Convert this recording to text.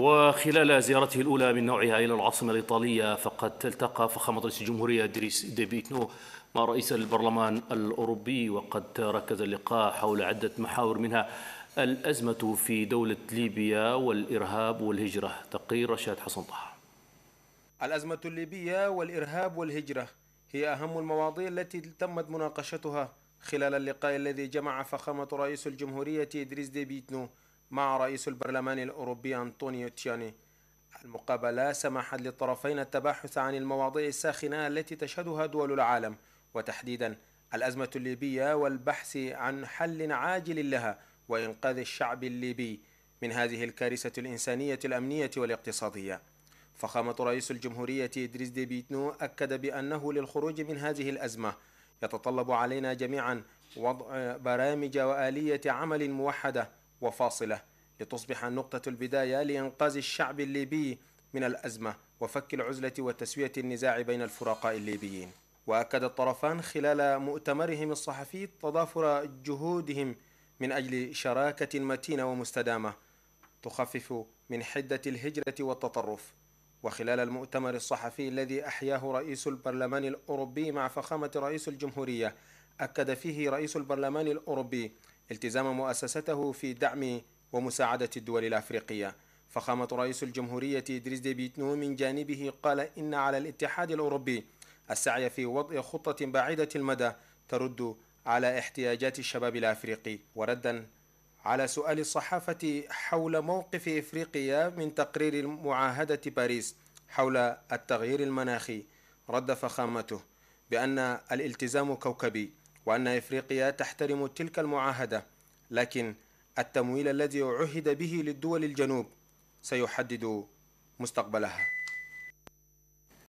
وخلال زيارته الأولى من نوعها إلى العاصمة الإيطالية فقد التقى فخامة رئيس الجمهورية إدريس ديبيتنو مع رئيس البرلمان الأوروبي وقد ركز اللقاء حول عدة محاور منها الأزمة في دولة ليبيا والإرهاب والهجرة تقرير رشاد حسن طه الأزمة الليبية والإرهاب والهجرة هي أهم المواضيع التي تمت مناقشتها خلال اللقاء الذي جمع فخامة رئيس الجمهورية إدريس ديبيتنو مع رئيس البرلمان الأوروبي أنطونيو تياني المقابلة سمحت للطرفين التباحث عن المواضيع الساخنة التي تشهدها دول العالم وتحديدا الأزمة الليبية والبحث عن حل عاجل لها وإنقاذ الشعب الليبي من هذه الكارثة الإنسانية الأمنية والاقتصادية فخامة رئيس الجمهورية إدريس دي بيتنو أكد بأنه للخروج من هذه الأزمة يتطلب علينا جميعا وضع برامج وآلية عمل موحدة وفاصلة لتصبح نقطة البداية لإنقاذ الشعب الليبي من الأزمة وفك العزلة وتسوية النزاع بين الفرقاء الليبيين وأكد الطرفان خلال مؤتمرهم الصحفي تضافر جهودهم من أجل شراكة متينة ومستدامة تخفف من حدة الهجرة والتطرف وخلال المؤتمر الصحفي الذي أحياه رئيس البرلمان الأوروبي مع فخامة رئيس الجمهورية أكد فيه رئيس البرلمان الأوروبي التزام مؤسسته في دعم ومساعدة الدول الأفريقية فخامة رئيس الجمهورية إدريس ديبيتنو من جانبه قال إن على الاتحاد الأوروبي السعي في وضع خطة بعيدة المدى ترد على احتياجات الشباب الأفريقي وردا على سؤال الصحافة حول موقف إفريقيا من تقرير معاهدة باريس حول التغيير المناخي رد فخامته بأن الالتزام كوكبي وأن إفريقيا تحترم تلك المعاهدة لكن التمويل الذي عهد به للدول الجنوب سيحدد مستقبلها